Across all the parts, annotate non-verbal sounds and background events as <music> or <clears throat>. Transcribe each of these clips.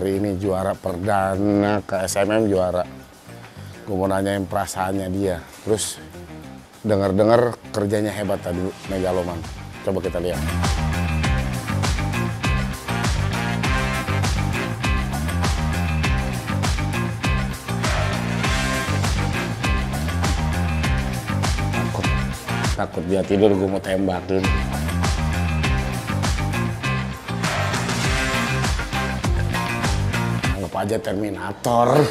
hari ini juara perdana ke SMM juara. Gue mau nanyain perasaannya dia. Terus dengar-dengar kerjanya hebat tadi Megaloman. Coba kita lihat. Takut, takut dia tidur gue mau tembakin. aja Terminator.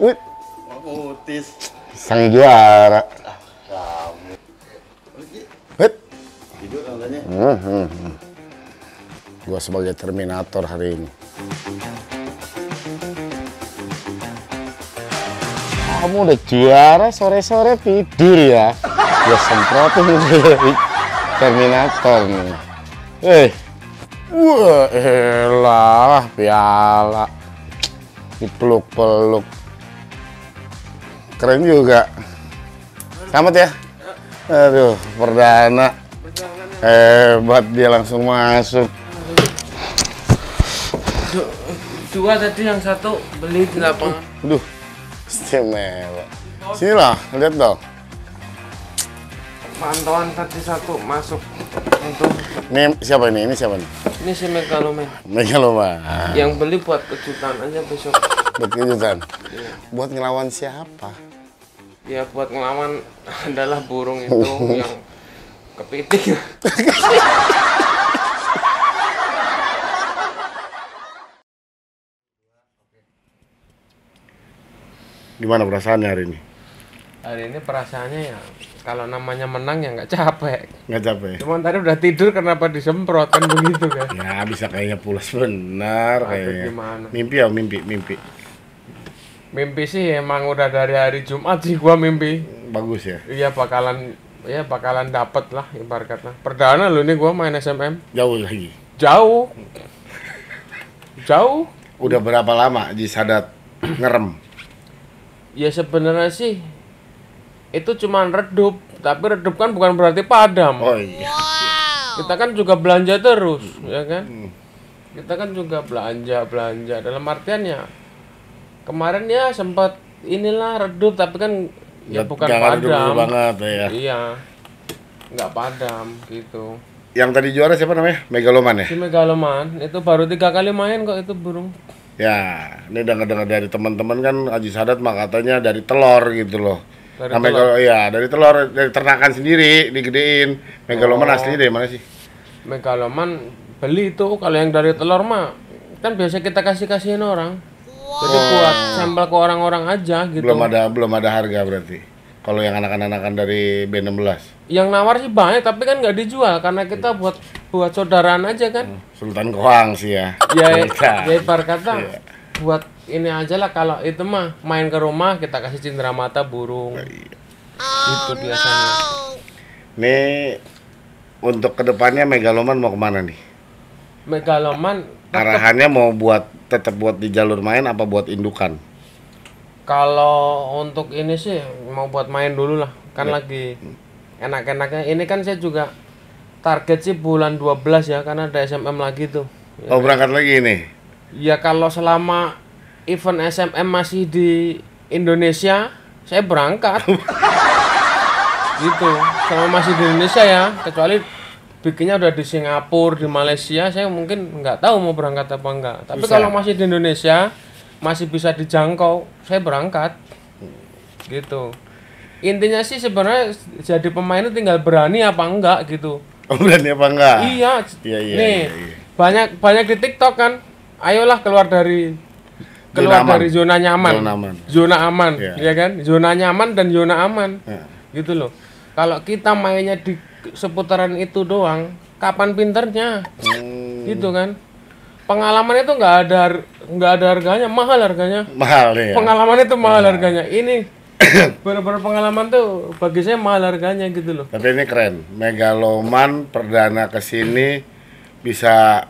Wih, mau putis. Sang juara. Terminator hari ini. Kamu udah juara sore-sore tidur ya? Ya semprotin Terminator nih. Eh, wah elah piala dipeluk-peluk. Keren juga. Selamat ya. Aduh, perdana. Hebat dia langsung masuk. dua tadi yang satu beli di lapangan. Duh, istimewa. Sini lah, lihat dong. Pantauan tadi satu masuk untuk. Ini siapa ini? Ini siapa nih? Ini si Megaloman. Megaloman. Yang beli buat kejutan aja besok. Buat kejutan. Ya. Buat ngelawan siapa? Ya buat ngelawan adalah burung itu <laughs> yang kepiting. <laughs> gimana perasaannya hari ini? Hari ini perasaannya ya kalau namanya menang ya nggak capek. Nggak capek. Cuman tadi udah tidur kenapa disemprot kan begitu kan? <laughs> Ya bisa kayaknya pulas benar kayaknya. Gimana? Mimpi ya mimpi mimpi. Mimpi sih emang udah dari hari Jumat sih gua mimpi. Bagus ya. Iya bakalan iya bakalan dapet lah ibar kata. Perdana lo nih gua main SMM. Jauh lagi. Jauh. Jauh. Udah berapa lama di sadat ngerem? ya sebenarnya sih itu cuma redup tapi redup kan bukan berarti padam oh iya wow. kita kan juga belanja terus hmm. ya kan hmm. kita kan juga belanja belanja dalam artian ya kemarin ya sempat inilah redup tapi kan ya bukan padam -redup banget ya iya nggak padam gitu yang tadi juara siapa namanya megaloman ya si megaloman itu baru tiga kali main kok itu burung Ya, ini dengar-dengar dari teman-teman kan Haji Sadat mah katanya dari telur gitu loh. Dari nah, telur. ya dari telur dari ternakan sendiri digedein. Megaloman oh. asli deh mana sih? Megaloman beli itu kalau yang dari telur mah kan biasa kita kasih kasihin orang. Wow. Jadi buat sampel ke orang-orang aja gitu. Belum ada belum ada harga berarti. Kalau yang anak-anak dari B16. Yang nawar sih banyak tapi kan nggak dijual karena kita buat buat saudaraan aja kan hmm, Sultan Kohang sih ya ya iya. ya kata ya. buat ini aja lah kalau itu mah main ke rumah kita kasih cindera mata burung oh, iya. itu oh, biasanya ini nih untuk kedepannya megaloman mau kemana nih megaloman arahannya mau buat tetap buat di jalur main apa buat indukan kalau untuk ini sih mau buat main dulu lah kan ya. lagi enak-enaknya ini kan saya juga target sih bulan 12 ya karena ada SMM lagi tuh ya. oh berangkat lagi ini ya kalau selama event SMM masih di Indonesia saya berangkat <laughs> gitu selama masih di Indonesia ya kecuali bikinnya udah di Singapura di Malaysia saya mungkin nggak tahu mau berangkat apa enggak tapi bisa. kalau masih di Indonesia masih bisa dijangkau saya berangkat gitu intinya sih sebenarnya jadi pemain itu tinggal berani apa enggak gitu Oh, berani apa enggak? Iya. Iya, iya. Nih, iya, iya. banyak banyak di TikTok kan. Ayolah keluar dari keluar zona dari zona nyaman. Zona aman. Zona aman, ya, ya kan? Zona nyaman dan zona aman. Yeah. Gitu loh. Kalau kita mainnya di seputaran itu doang, kapan pinternya? Hmm. Gitu kan? Pengalaman itu nggak ada nggak ada harganya, mahal harganya. Mahal ya. Pengalaman itu mahal nah. harganya. Ini <coughs> baru pengalaman tuh bagi saya mahal harganya gitu loh tapi ini keren megaloman perdana kesini bisa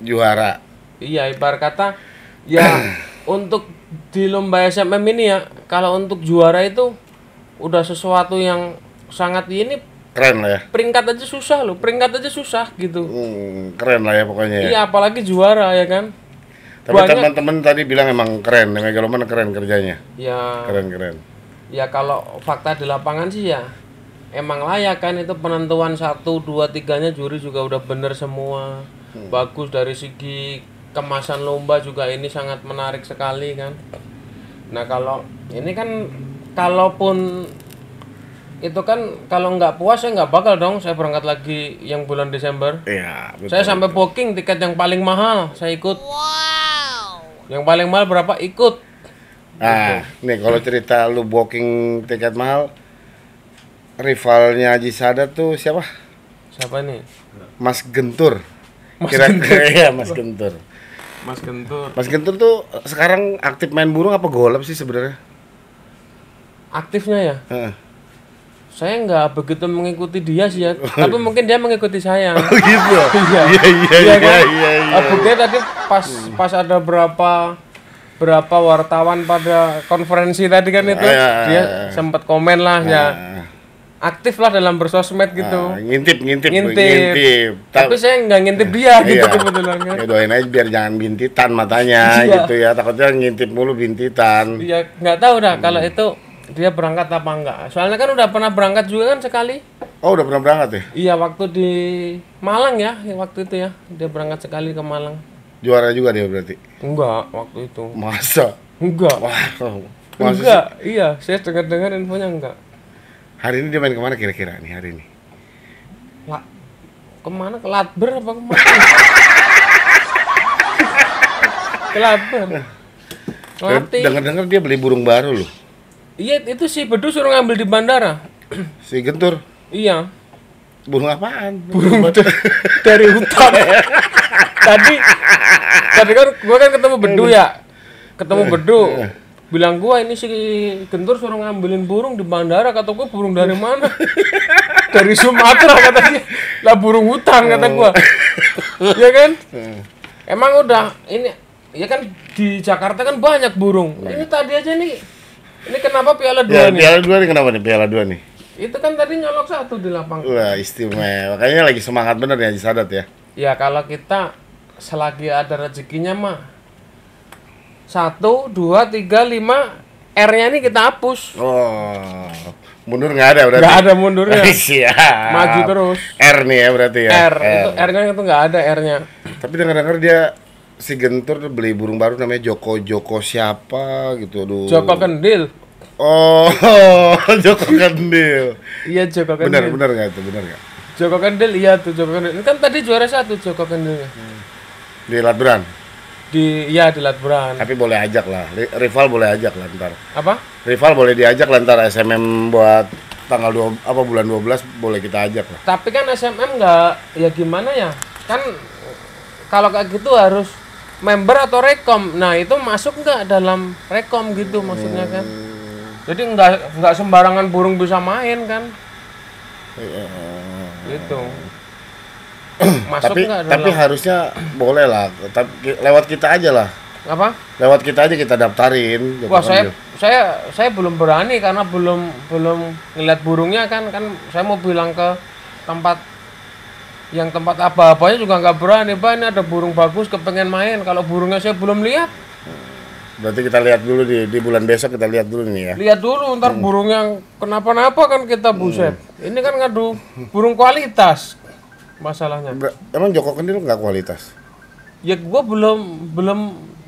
juara iya ibar kata ya <coughs> untuk di lomba SMM ini ya kalau untuk juara itu udah sesuatu yang sangat ini keren lah ya peringkat aja susah loh peringkat aja susah gitu hmm, keren lah ya pokoknya ya. iya apalagi juara ya kan tapi teman-teman tadi bilang emang keren, megaloman keren kerjanya. Ya. Keren keren. Ya kalau fakta di lapangan sih ya emang layak kan itu penentuan satu dua tiganya juri juga udah bener semua. Hmm. Bagus dari segi kemasan lomba juga ini sangat menarik sekali kan. Nah kalau ini kan kalaupun itu kan kalau nggak puas saya nggak bakal dong saya berangkat lagi yang bulan Desember. Iya. saya sampai booking tiket yang paling mahal saya ikut. Wow. Yang paling mahal berapa? Ikut. Nah, okay. Gitu. nih kalau cerita lu booking tiket mahal, rivalnya Haji Sada tuh siapa? Siapa nih? Mas Gentur. Mas Kira-kira <laughs> ya Mas Gentur. Mas Gentur. Mas Gentur tuh sekarang aktif main burung apa golap sih sebenarnya? Aktifnya ya? Heeh saya nggak begitu mengikuti dia sih ya, tapi oh, iya. mungkin dia mengikuti saya. <laughs> Oh gitu. <laughs> Iya iya iya iya. iya, kan? iya, iya. Eh, Buktinya tadi pas hmm. pas ada berapa berapa wartawan pada konferensi tadi kan itu ya. dia ah, ah. sempat komen lah ya. ya. aktif lah dalam bersosmed gitu. ngintip, ngintip, ngintip, ngintip. Tapi saya nggak ngintip dia gitu kebetulan Ya doain aja biar jangan bintitan matanya <laughs> ya. gitu ya. Takutnya ngintip mulu bintitan. Iya, nggak tahu dah hmm. kalau itu dia berangkat apa enggak soalnya kan udah pernah berangkat juga kan sekali oh udah pernah berangkat ya iya waktu di Malang ya waktu itu ya dia berangkat sekali ke Malang juara juga dia berarti enggak waktu itu masa enggak wow. Oh. masa enggak sih? iya saya dengar dengar infonya enggak hari ini dia main kemana kira-kira nih hari ini La kemana ke Latber apa kemana <laughs> ke Latber Dengar-dengar dia beli burung baru loh Iya, itu si Bedu suruh ngambil di bandara. <clears throat> si Gentur. Iya. Burung apaan? Burung da dari hutan. <laughs> tadi tadi kan gua kan ketemu Bedu ya. Ketemu Bedu. <laughs> Iya. Bilang gua ini si Gentur suruh ngambilin burung di bandara kata gua burung dari mana? <laughs> dari Sumatera katanya. Lah burung hutan kata gua. Oh. Iya kan? Hmm. Emang udah ini ya kan di Jakarta kan banyak burung. Iya. Ini tadi aja nih ini kenapa piala ya, dua ya, nih? Piala dua nih kenapa nih piala dua nih? Itu kan tadi nyolok satu di lapangan. Wah istimewa, makanya lagi semangat bener ya Haji Sadat ya. Ya kalau kita selagi ada rezekinya mah satu, dua, tiga, lima R-nya ini kita hapus. Oh, mundur nggak ada berarti? Nggak ada mundurnya. <laughs> Siap. Maju terus. R nih ya berarti ya. R, R. itu R-nya itu nggak ada R-nya. Tapi dengar-dengar dia si Gentur tuh beli burung baru namanya Joko Joko siapa gitu aduh. Joko Kendil. Oh, <laughs> Joko Kendil. iya Joko Kendil. Benar benar nggak itu benar nggak? Joko Kendil iya tuh Joko Kendil. kan tadi juara satu Joko Kendil. Hmm. Di Latbran. Di iya di Latbran. Tapi boleh ajak lah, rival boleh ajak lah ntar. Apa? Rival boleh diajak lah ntar SMM buat tanggal dua apa bulan 12 boleh kita ajak lah. Tapi kan SMM nggak ya gimana ya? Kan kalau kayak gitu harus member atau rekom nah itu masuk nggak dalam rekom gitu maksudnya kan hmm. jadi nggak nggak sembarangan burung bisa main kan iya. gitu <clears throat> masuk tapi dalam... tapi harusnya boleh lah tapi lewat kita aja lah apa lewat kita aja kita daftarin gitu wah kan, saya gitu. saya saya belum berani karena belum belum ngeliat burungnya kan kan saya mau bilang ke tempat yang tempat apa-apanya juga nggak berani pak ini ada burung bagus kepengen main kalau burungnya saya belum lihat berarti kita lihat dulu di, di bulan besok kita lihat dulu nih ya lihat dulu ntar hmm. burung yang kenapa-napa kan kita hmm. buset hmm. ini kan ngadu burung kualitas masalahnya Ber emang Joko Kendil nggak kualitas ya gua belum belum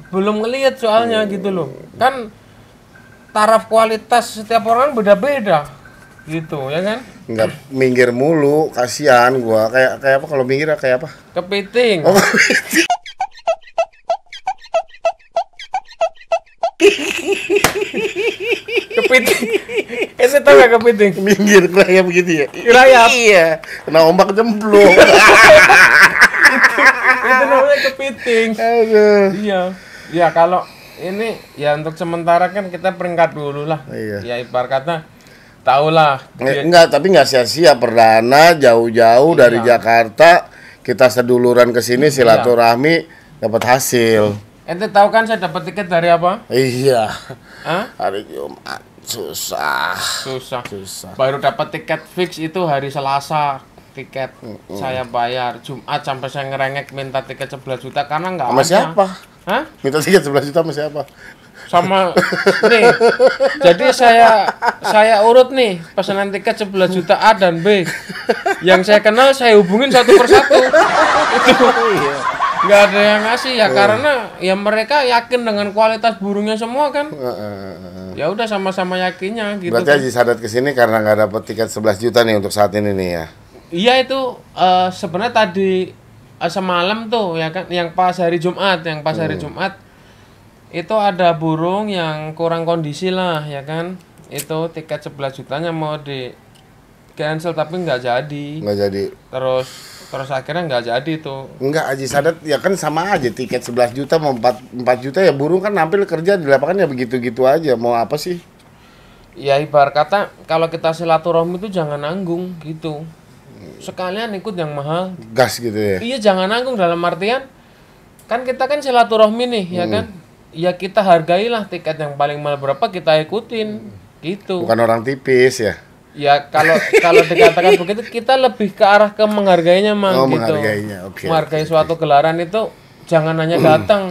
belum ngelihat soalnya hmm. gitu loh kan taraf kualitas setiap orang beda-beda gitu ya kan nggak minggir mulu kasihan gua kayak kayak apa kalau minggir kayak apa kepiting oh, <laughs> kepiting eh saya tahu gak kepiting minggir kayak begitu ya Kirayap. iya kena ombak jemplung <laughs> itu namanya kepiting Aduh. iya iya kalau ini ya untuk sementara kan kita peringkat dulu lah iya. ya ibar kata Tahu lah. Enggak, iya. tapi nggak sia-sia perdana jauh-jauh iya. dari Jakarta kita seduluran ke sini iya. silaturahmi dapat hasil. Ente tahu kan saya dapat tiket dari apa? Iya. Hah? Hari Jumat susah. Susah. Susah. Baru dapat tiket fix itu hari Selasa tiket mm -mm. saya bayar Jumat sampai saya ngerengek minta tiket 11 juta karena nggak sama ada. siapa? Hah? Minta tiket 11 juta sama siapa? sama nih jadi saya saya urut nih pesanan tiket sebelas juta A dan B yang saya kenal saya hubungin satu persatu itu nggak ada yang ngasih ya oh. karena ya mereka yakin dengan kualitas burungnya semua kan uh, ya udah sama-sama yakinnya gitu berarti kan. Haji Sadat kesini karena nggak dapet tiket 11 juta nih untuk saat ini nih ya iya itu uh, sebenarnya tadi uh, semalam tuh ya kan yang pas hari Jumat yang pas hmm. hari Jumat itu ada burung yang kurang kondisi lah ya kan itu tiket 11 jutanya mau di cancel tapi nggak jadi nggak jadi terus terus akhirnya nggak jadi tuh nggak aji Sadat ya kan sama aja tiket 11 juta mau 4, 4 juta ya burung kan nampil kerja di lapangan ya begitu-gitu aja mau apa sih ya ibar kata kalau kita silaturahmi itu jangan nanggung gitu sekalian ikut yang mahal gas gitu ya iya jangan nanggung dalam artian kan kita kan silaturahmi nih ya hmm. ya kan ya kita hargailah tiket yang paling mahal berapa kita ikutin gitu bukan orang tipis ya ya kalau kalau dikatakan <laughs> begitu kita lebih ke arah ke menghargainya mang oh, gitu menghargainya okay, menghargai okay, suatu gelaran itu jangan hanya hmm. datang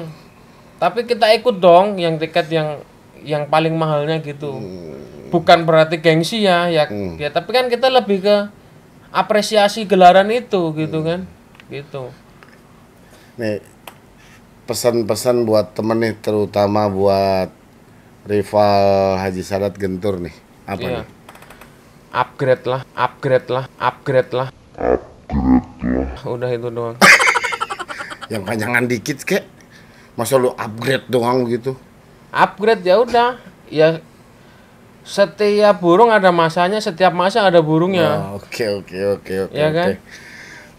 tapi kita ikut dong yang tiket yang yang paling mahalnya gitu hmm. bukan berarti gengsi ya ya, hmm. ya tapi kan kita lebih ke apresiasi gelaran itu gitu hmm. kan gitu nih pesan-pesan buat temen nih terutama buat rival Haji Sadat Gentur nih apa iya. nih? Upgrade lah, upgrade lah, upgrade lah. Upgrade lah. Udah itu doang. <laughs> Yang panjangan dikit kek. Masa lu upgrade doang gitu? Upgrade ya udah, ya setiap burung ada masanya, setiap masa ada burungnya. Oh, oke oke oke oke. Iya kan?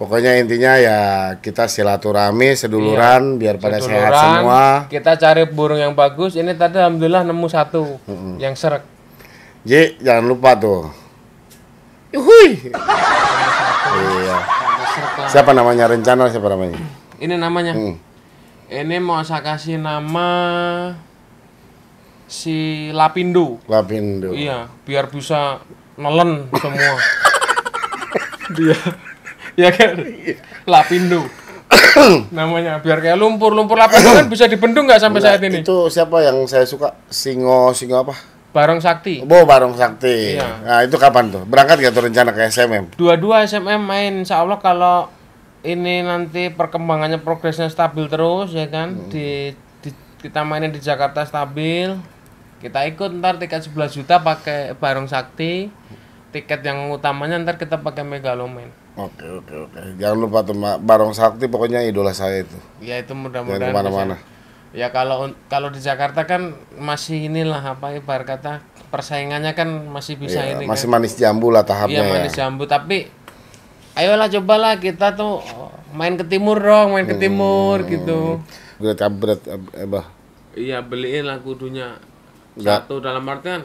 Pokoknya intinya ya kita silaturahmi seduluran iya. biar pada seduluran, sehat semua. Kita cari burung yang bagus. Ini tadi alhamdulillah nemu satu mm -hmm. yang serak. Ji, jangan lupa tuh. Yuhui. iya. Siapa namanya rencana siapa namanya? Ini namanya. Hmm. Ini mau saya kasih nama si Lapindo. Lapindo. Iya, biar bisa nelen semua. <laughs> Dia ya kan lapindo <coughs> namanya biar kayak lumpur lumpur lapindo kan <coughs> bisa dibendung nggak sampai saat ini itu siapa yang saya suka singo singo apa Barong Sakti. Oh, Barong Sakti. Iya. Nah, itu kapan tuh? Berangkat gak tuh rencana ke SMM? Dua-dua SMM main. Insya Allah kalau ini nanti perkembangannya progresnya stabil terus ya kan hmm. di, di kita mainin di Jakarta stabil kita ikut ntar tiket 11 juta pakai barong sakti tiket yang utamanya ntar kita pakai megalomen oke oke oke jangan lupa tuh barong sakti pokoknya idola saya itu ya itu mudah-mudahan kemana-mana ya kalau kalau di Jakarta kan masih inilah apa ibarat kata persaingannya kan masih bisa ya, ini masih kan. manis jambu lah tahapnya iya ya. manis ya. jambu tapi ayolah cobalah kita tuh oh, main ke timur dong main ke timur hmm, gitu hmm. berat berat abah iya beliin lah kudunya satu dalam artian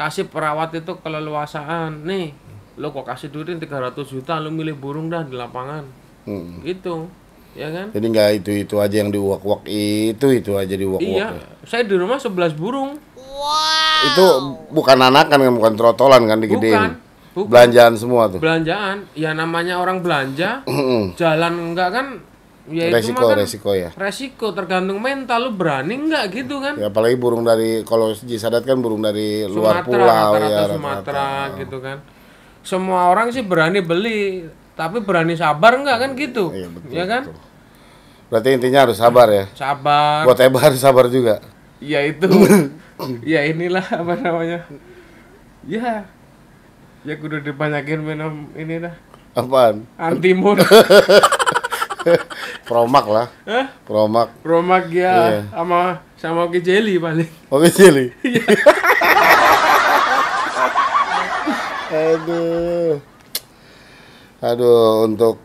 kasih perawat itu keleluasaan nih lo kok kasih duitin 300 juta lo milih burung dah di lapangan hmm. gitu ya kan jadi nggak itu itu aja yang wak wak itu itu aja wak wak iya ya. saya di rumah 11 burung wow. itu bukan anak kan bukan trotolan kan digedein bukan. bukan. belanjaan semua tuh belanjaan ya namanya orang belanja hmm. jalan enggak kan ya resiko itu kan resiko ya resiko tergantung mental lu berani nggak gitu kan ya apalagi burung dari kalau jisadat kan burung dari Sumatera, luar pulau rata -rata ya rata Sumatera gitu kan semua orang sih berani beli tapi berani sabar nggak kan gitu iya, betul, ya kan betul. berarti intinya harus sabar ya sabar buat Eba harus sabar juga ya itu <coughs> ya inilah apa namanya ya ya kudu dibanyakin minum ini dah apaan antimun <laughs> <laughs> Promak lah. Hah? Promak. Promak ya yeah. sama sama Oke Jelly paling. <laughs> Oke Jelly. <laughs> Iya. Aduh. Aduh untuk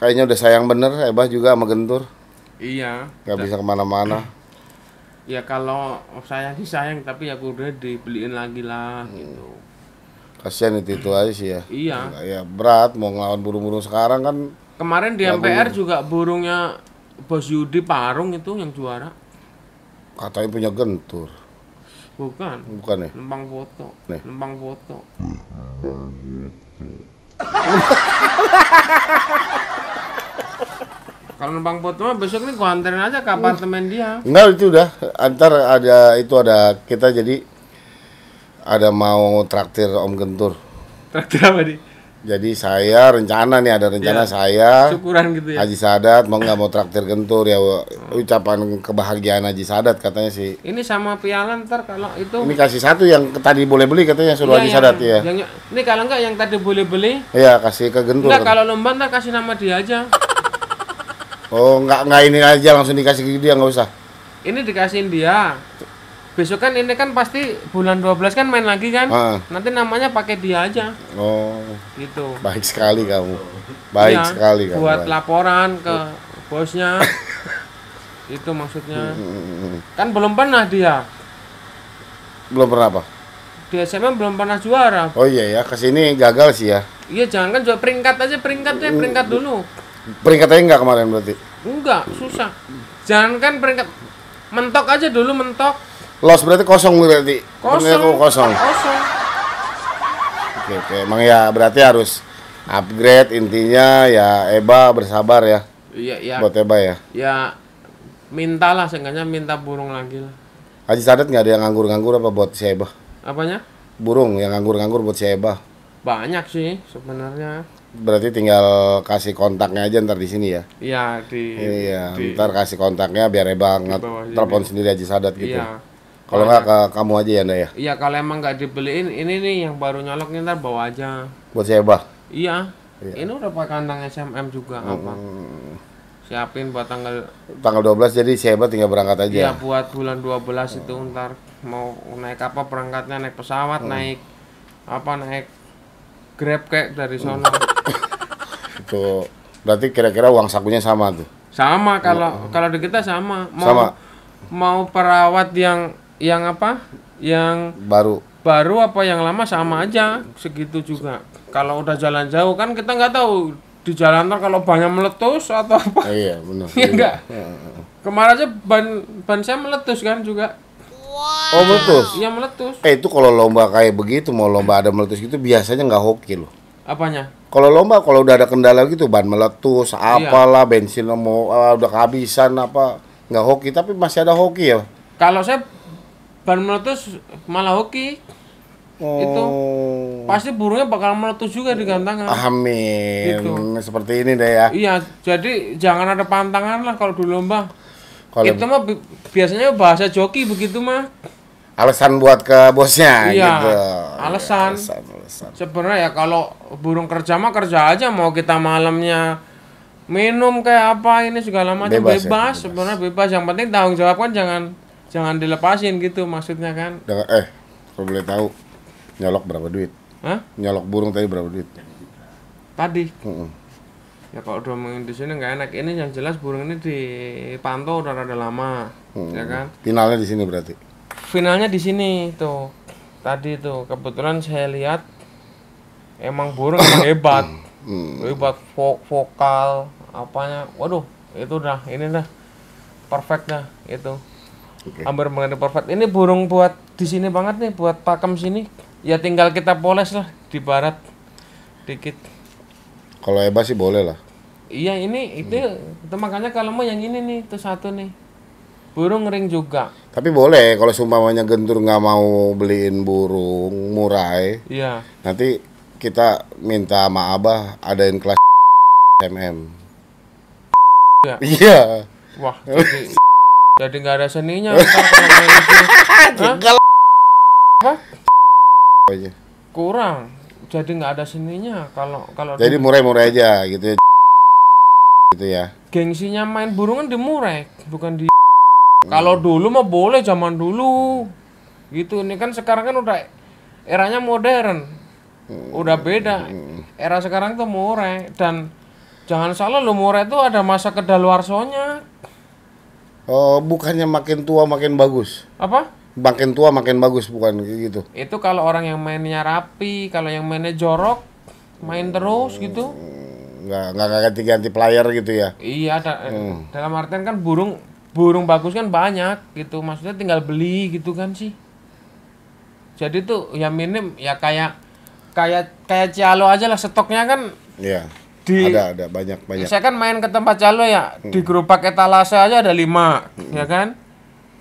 kayaknya udah sayang bener Ebah juga sama Gentur. Iya. Gak bisa kemana-mana. Ya kalau sayang sih sayang tapi ya udah dibeliin lagi lah hmm. gitu. Kasian itu itu aja sih ya. Iya. Ya berat mau ngelawan burung-burung sekarang kan Kemarin di Lagu. MPR juga burungnya Bos Yudi Parung itu yang juara. Katanya punya gentur. Bukan. Bukan ya? Lembang foto. Nih. Lembang foto. Kalau numpang foto mah besok nih gua anterin aja ke apartemen dia. Enggak itu udah antar ada itu ada kita jadi ada mau traktir Om Gentur. Traktir apa nih? jadi saya rencana nih ada rencana ya, saya syukuran gitu ya. Haji Sadat mau nggak mau traktir gentur ya ucapan kebahagiaan Haji Sadat katanya sih. Ini sama piala ntar kalau itu. Ini kasih satu yang tadi boleh beli katanya suruh ya, Haji iya. Iya. yang, Sadat ya. Yang, ini kalau nggak yang tadi boleh beli. Iya kasih ke gentur. Enggak kalau lomba ntar kasih nama dia aja. Oh nggak nggak ini aja langsung dikasih ke dia nggak usah. Ini dikasihin dia besok kan ini kan pasti bulan 12 kan main lagi kan uh. nanti namanya pakai dia aja oh gitu baik sekali kamu baik ya, sekali kamu buat laporan ke oh. bosnya <laughs> itu maksudnya hmm, hmm, hmm, kan belum pernah dia belum pernah apa di SMA belum pernah juara oh iya ya kesini gagal sih ya iya jangan kan jual peringkat aja peringkatnya peringkat dulu peringkatnya enggak kemarin berarti enggak susah jangan kan peringkat mentok aja dulu mentok Los berarti kosong berarti. Kosong. kosong. Kosong. Oke, oke. Emang ya berarti harus upgrade intinya ya Eba bersabar ya. Iya, iya. Buat Eba ya. Ya mintalah seenggaknya minta burung lagi lah. Haji Sadat nggak ada yang nganggur-nganggur apa buat si Eba? Apanya? Burung yang nganggur-nganggur buat si Eba. Banyak sih sebenarnya. Berarti tinggal kasih kontaknya aja ntar di sini ya. Iya, di Iya, di, ntar kasih kontaknya biar Eba telepon sendiri Haji Sadat gitu. Iya. Kalau nggak ke kamu aja ya, Naya Iya, kalau emang nggak dibeliin, ini nih yang baru nyolok nih, ntar bawa aja. Buat siapa? Iya. iya. Ini udah pakai kandang SMM juga, hmm. apa? Siapin buat tanggal... Tanggal 12, jadi siapa tinggal berangkat aja? Iya, buat bulan 12 hmm. itu ntar mau naik apa perangkatnya, naik pesawat, hmm. naik apa, naik grab kayak dari hmm. sana. <laughs> itu berarti kira-kira uang sakunya sama tuh? Sama, kalau hmm. kalau di kita sama. Mau, sama? Mau perawat yang yang apa? Yang baru. Baru apa yang lama sama aja segitu juga. Kalau udah jalan jauh kan kita nggak tahu di jalan tol kalau banyak meletus atau apa. Eh, iya, benar. <laughs> Iya enggak? Iya, iya, iya. Kemarin aja ban ban saya meletus kan juga. Wow. Oh meletus? Iya meletus. Eh itu kalau lomba kayak begitu mau lomba ada meletus gitu biasanya nggak hoki loh. Apanya? Kalau lomba kalau udah ada kendala gitu ban meletus, apalah iya. bensin mau uh, udah kehabisan apa nggak hoki tapi masih ada hoki ya. Kalau saya ban meletus malah hoki oh. itu pasti burungnya bakal meletus juga di gantangan amin gitu. seperti ini deh ya iya jadi jangan ada pantangan lah kalau di lomba kalau itu mah bi biasanya bahasa joki begitu mah alasan buat ke bosnya iya, gitu. Iya, alasan. Sebenarnya ya kalau burung kerja mah kerja aja mau kita malamnya minum kayak apa ini segala macam bebas, ya, bebas, ya, bebas. sebenarnya bebas yang penting tanggung jawab kan jangan jangan dilepasin gitu maksudnya kan eh kalau boleh tahu nyolok berapa duit Hah? nyolok burung tadi berapa duit tadi mm ya kalau udah main di sini nggak enak ini yang jelas burung ini dipantau udah rada lama mm ya kan finalnya di sini berarti finalnya di sini tuh tadi tuh kebetulan saya lihat emang burung <coughs> hebat Mm. hebat vo- vokal apanya waduh itu dah ini dah perfect dah itu Okay. Amber mengenai perfect. Ini burung buat di sini banget nih, buat pakem sini. Ya tinggal kita poles lah di barat dikit. Kalau Eba sih boleh lah. Iya ini itu, hmm. itu makanya kalau mau yang ini nih itu satu nih burung ring juga. Tapi boleh kalau seumpamanya gentur nggak mau beliin burung murai. Iya. Nanti kita minta sama Abah adain kelas mm. Iya. Wah. <laughs> Jadi... Jadi nggak ada seninya. <laughs> <laughs> Oh, iya. Kurang. Jadi nggak ada seninya kalau kalau. Jadi murai-murai aja gitu ya. Gitu ya. Gengsinya main burungan di murai, bukan di. Hmm. Kalau dulu mah boleh zaman dulu. Gitu. Ini kan sekarang kan udah eranya modern. Hmm. Udah beda. Hmm. Era sekarang tuh murai dan jangan salah lo murai tuh ada masa kedaluarsonya Oh bukannya makin tua makin bagus. Apa? Makin tua makin bagus bukan gitu. Itu kalau orang yang mainnya rapi, kalau yang mainnya jorok, main terus gitu. hmm, gitu. Nggak nggak ganti-ganti player gitu ya. Iya, da eh, hmm. dalam artian kan burung burung bagus kan banyak gitu. Maksudnya tinggal beli gitu kan sih. Jadi tuh yang minim ya kayak kayak kayak Cialo aja lah stoknya kan. Iya. Yeah di ada ada banyak banyak saya kan main ke tempat calo ya hmm. di gerobak etalase aja ada lima hmm. ya kan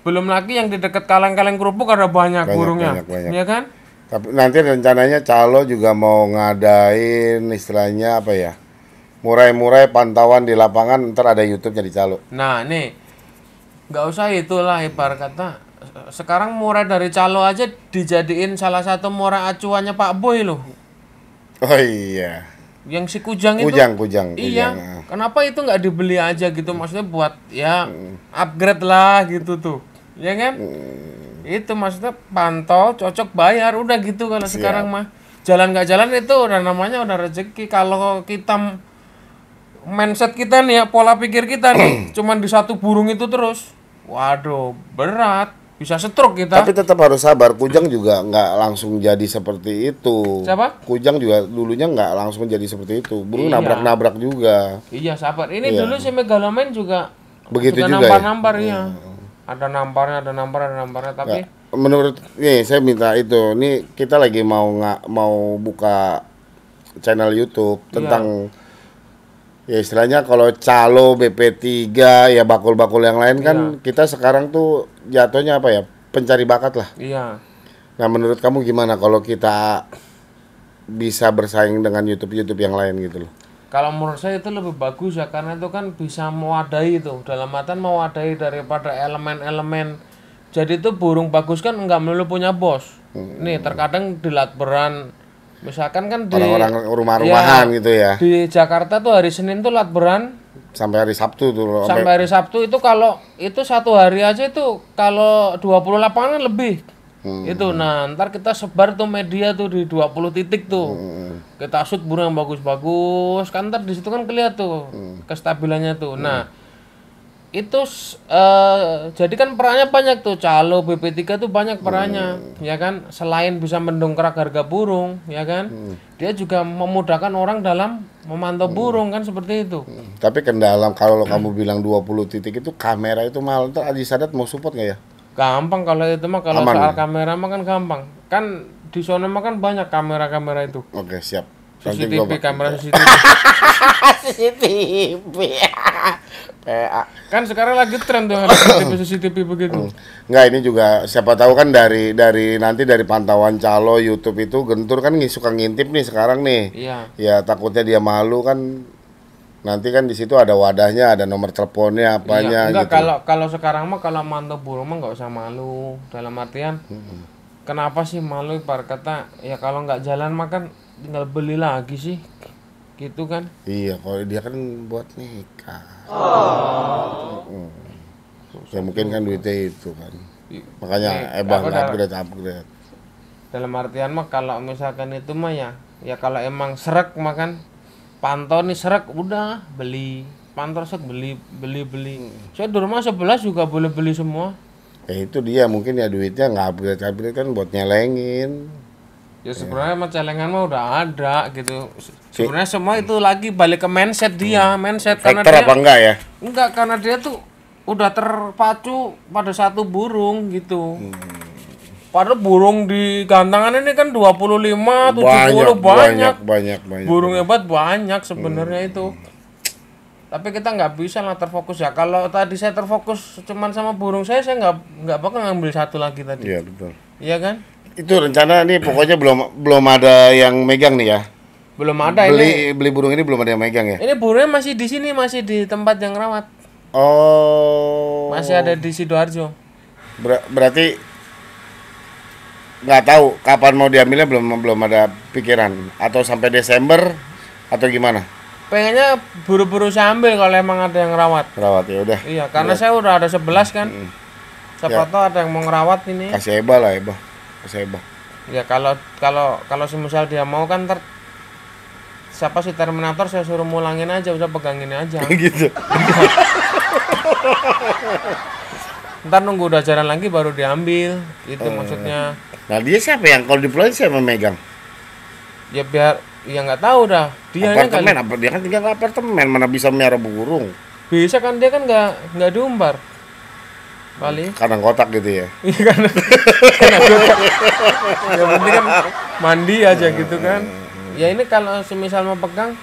belum lagi yang di dekat kaleng-kaleng kerupuk ada banyak, banyak burungnya ya kan tapi nanti rencananya calo juga mau ngadain istilahnya apa ya murai-murai pantauan di lapangan ntar ada youtube jadi calo nah nih nggak usah itulah Ipar kata sekarang murai dari calo aja dijadiin salah satu murai acuannya Pak Boy loh oh iya yang si Kujang, Kujang itu Kujang iya Kujang. Ya. kenapa itu nggak dibeli aja gitu maksudnya buat ya mm. upgrade lah gitu tuh ya kan hmm. itu maksudnya pantau cocok bayar udah gitu kalau Siap. sekarang mah jalan nggak jalan itu udah namanya udah rezeki kalau kita mindset kita nih ya pola pikir kita nih <clears throat> cuman di satu burung itu terus waduh berat bisa stroke kita. Tapi tetap harus sabar. Kujang juga nggak langsung jadi seperti itu. Siapa? Kujang juga dulunya nggak langsung jadi seperti itu. Buru iya. nabrak-nabrak juga. Iya sabar. Ini iya. dulu si Megaloman juga begitu juga. Ya? Nampar-nampar ya. ya. Ada namparnya, ada nampar, ada namparnya. Tapi nggak. menurut nih saya minta itu. Nih kita lagi mau nggak mau buka channel YouTube iya. tentang iya ya istilahnya kalau calo BP3 ya bakul-bakul yang lain kan iya. kita sekarang tuh jatuhnya apa ya pencari bakat lah iya nah menurut kamu gimana kalau kita bisa bersaing dengan YouTube YouTube yang lain gitu loh kalau menurut saya itu lebih bagus ya karena itu kan bisa mewadahi itu dalam artian mewadahi daripada elemen-elemen jadi itu burung bagus kan nggak melulu punya bos hmm. nih terkadang di latberan Misalkan kan di orang-orang rumah-rumahan ya, gitu ya. Di Jakarta tuh hari Senin tuh latberan sampai hari Sabtu tuh. Sampai, sampai hari Sabtu itu kalau itu satu hari aja itu kalau 20 lapangan lebih. Hmm. Itu nah, ntar kita sebar tuh media tuh di 20 titik tuh. Hmm. Kita shoot burung yang bagus-bagus. Kan ntar di situ kan kelihatan tuh hmm. kestabilannya tuh. Hmm. Nah, itu uh, jadi kan perannya banyak tuh calo BP3 tuh banyak perannya hmm. ya kan selain bisa mendongkrak harga burung ya kan hmm. dia juga memudahkan orang dalam memantau hmm. burung kan seperti itu hmm. tapi kendala kalau hmm. kamu bilang 20 titik itu kamera itu mahal tuh Aji Sadat mau support nggak ya gampang kalau itu mah kalau Aman soal ya? kamera mah kan gampang kan di sana mah kan banyak kamera-kamera itu oke siap CCTV gua... kamera CCTV. <laughs> CCTV. Kan sekarang lagi tren tuh CCTV <coughs> CCTV begitu. Enggak, hmm. ini juga siapa tahu kan dari dari nanti dari pantauan calo YouTube itu gentur kan suka ngintip nih sekarang nih. Iya. Ya takutnya dia malu kan nanti kan di situ ada wadahnya, ada nomor teleponnya, iya. apanya iya, enggak, gitu. kalau kalau sekarang mah kalau mantau burung mah nggak usah malu. Dalam artian hmm. Kenapa sih malu? Par kata ya kalau nggak jalan makan tinggal beli lagi sih gitu kan iya kalau dia kan buat nikah oh. hmm. ya mungkin kan duitnya itu kan makanya eh, bang upgrade upgrade dalam artian mah kalau misalkan itu mah ya ya kalau emang serak mah kan, pantau nih serak udah beli pantau serak beli beli beli mm. saya di rumah sebelas juga boleh beli semua ya itu dia mungkin ya duitnya nggak upgrade upgrade kan buat nyelengin ya iya. sebenarnya yeah. celengan mah udah ada gitu sebenarnya semua itu lagi balik ke mindset dia hmm. mindset karena dia, apa enggak ya enggak karena dia tuh udah terpacu pada satu burung gitu hmm. Padahal burung di gantangan ini kan 25, banyak, 70 banyak, banyak, banyak, banyak. Burung hebat banyak sebenarnya hmm. itu. Tapi kita nggak bisa lah terfokus ya. Kalau tadi saya terfokus cuman sama burung saya, saya nggak nggak bakal ngambil satu lagi tadi. Iya betul. Iya kan? itu rencana nih pokoknya belum belum ada yang megang nih ya. Belum ada beli, ini. Beli burung ini belum ada yang megang ya. Ini burungnya masih di sini, masih di tempat yang rawat. Oh. Masih ada di Sidoarjo. Ber berarti nggak tahu kapan mau diambilnya belum belum ada pikiran atau sampai Desember atau gimana? Pengennya buru-buru sambil kalau emang ada yang rawat. Rawat ya udah. Iya, karena Berat. Iya. saya udah ada sebelas kan. Hmm. Siapa ya. tahu ada yang mau ngerawat ini. Kasih Eba lah Eba. Persebah ya kalau kalau kalau semisal dia mau kan ter siapa si Terminator saya suruh mulangin aja udah pegangin aja <laughs> gitu <laughs> ntar nunggu udah jalan lagi baru diambil itu eh. maksudnya nah dia siapa yang kalau dipulangin siapa yang memegang ya biar ya nggak tahu dah dia kan apartemen kali... apa dia kan tinggal apartemen mana bisa miara burung bisa kan dia kan nggak nggak diumbar kali kadang kotak gitu ya iya kan ya penting kan mandi aja hmm, gitu kan hmm, ya ini kalau semisal mau pegang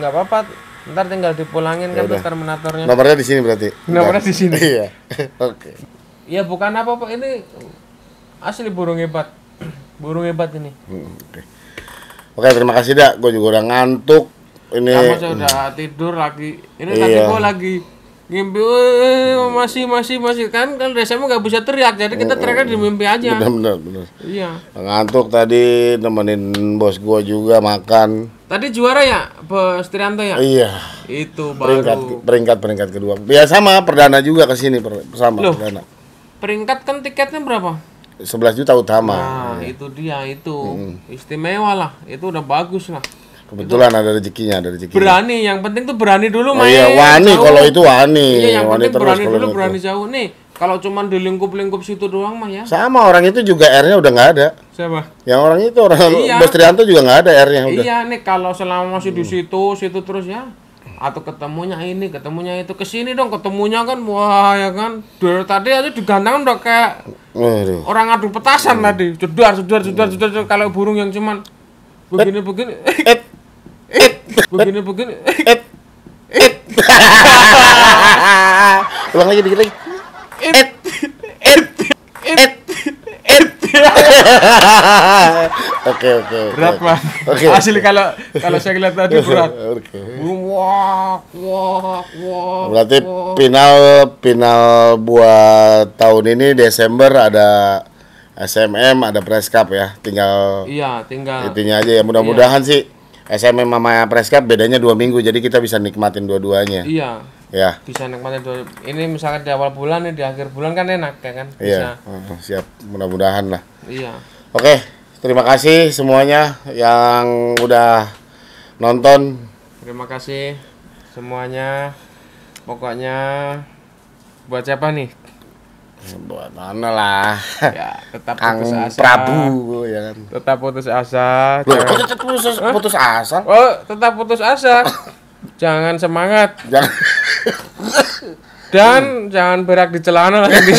nggak apa-apa ntar tinggal dipulangin kan ya udah. terminatornya nomornya di sini berarti nomornya di sini iya <laughs> oke okay. ya bukan apa apa ini asli burung hebat burung hebat ini hmm, oke okay. okay, terima kasih dak gue juga udah ngantuk ini kamu sudah hmm. tidur lagi ini iya. tadi gue lagi mimpi masih masih masih kan kan mau nggak bisa teriak jadi kita oh, teriaknya di oh. mimpi aja benar benar benar iya ngantuk tadi nemenin bos gua juga makan tadi juara ya bos Trianto ya iya itu baru peringkat peringkat peringkat kedua ya sama perdana juga ke sini per, sama Loh, perdana peringkat kan tiketnya berapa 11 juta utama nah, ya. itu dia itu hmm. istimewa lah itu udah bagus lah Kebetulan ada rezekinya, ada rezekinya. Berani, yang penting tuh berani dulu oh, main. Iya, wani jauh. kalau itu wani. Iya, yang wani penting berani dulu, itu. berani jauh nih. Kalau cuman di lingkup-lingkup situ doang mah ya. Sama orang itu juga R-nya udah nggak ada. Siapa? Yang orang itu orang iya. Bos juga nggak ada R-nya udah. Iya nih kalau selama masih di hmm. situ, situ terus ya atau ketemunya ini ketemunya itu ke sini dong ketemunya kan wah ya kan dari tadi aja digantang udah kayak Aduh. orang adu petasan hmm. tadi jedar jedar jedar hmm. jedar kalau burung yang cuman eh. begini begini eh begini begini ulang lagi dikit lagi et et et et oke oke berat mas oke asli kalau kalau saya lihat tadi berat oke wak wak wak berarti final final buat tahun ini Desember ada SMM ada press cup ya tinggal iya tinggal intinya aja ya mudah-mudahan iya. sih SMA sama Preskap bedanya dua minggu jadi kita bisa nikmatin dua-duanya. Iya. Ya. Bisa nikmatin dua. Ini misalkan di awal bulan nih di akhir bulan kan enak ya kan. Iya. Bisa. Iya. Siap. Mudah-mudahan lah. Iya. Oke. Terima kasih semuanya yang udah nonton. Terima kasih semuanya. Pokoknya buat siapa nih? buat mana lah ya tetap Kang putus asa Prabu ya kan tetap putus asa tetap putus, asa oh tetap putus asa <coughs> jangan semangat jangan <coughs> dan hmm. jangan berak di celana lah <coughs> di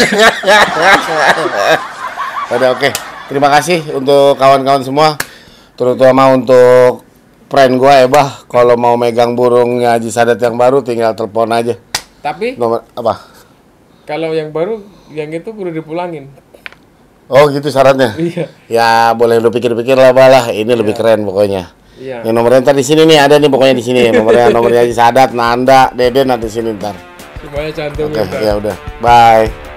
oke terima kasih untuk kawan-kawan semua terutama untuk friend gua Ebah kalau mau megang burungnya Haji Sadat yang baru tinggal telepon aja tapi nomor apa kalau yang baru yang itu kudu dipulangin oh gitu syaratnya iya ya boleh lu pikir-pikir lah balah ini lebih iya. keren pokoknya iya Yang nomornya ntar di sini nih ada nih pokoknya di sini nomornya nomornya Sadat Nanda Deden nanti sini ntar semuanya cantik. oke okay, ya, ya udah bye